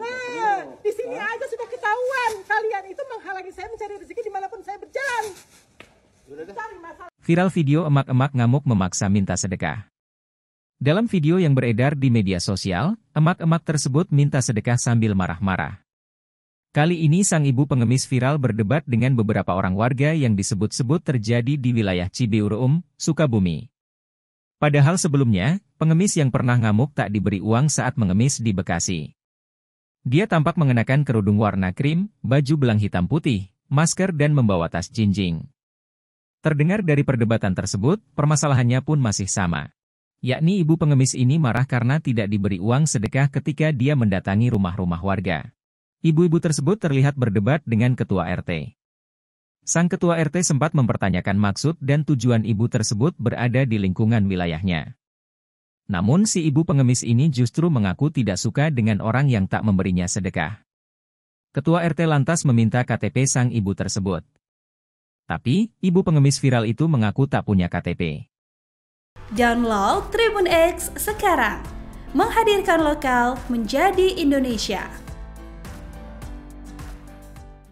Nah, di sini aja sudah ketahuan kalian itu menghalangi saya mencari rezeki dimanapun saya berjalan. Viral video emak-emak ngamuk memaksa minta sedekah. Dalam video yang beredar di media sosial, emak-emak tersebut minta sedekah sambil marah-marah. Kali ini sang ibu pengemis viral berdebat dengan beberapa orang warga yang disebut-sebut terjadi di wilayah Cibiurum, Sukabumi. Padahal sebelumnya, pengemis yang pernah ngamuk tak diberi uang saat mengemis di Bekasi. Dia tampak mengenakan kerudung warna krim, baju belang hitam putih, masker dan membawa tas jinjing. Terdengar dari perdebatan tersebut, permasalahannya pun masih sama. Yakni ibu pengemis ini marah karena tidak diberi uang sedekah ketika dia mendatangi rumah-rumah warga. Ibu-ibu tersebut terlihat berdebat dengan ketua RT. Sang ketua RT sempat mempertanyakan maksud dan tujuan ibu tersebut berada di lingkungan wilayahnya. Namun si ibu pengemis ini justru mengaku tidak suka dengan orang yang tak memberinya sedekah. Ketua RT lantas meminta KTP sang ibu tersebut. Tapi, ibu pengemis viral itu mengaku tak punya KTP. Download Tribun X sekarang. Menghadirkan lokal menjadi Indonesia.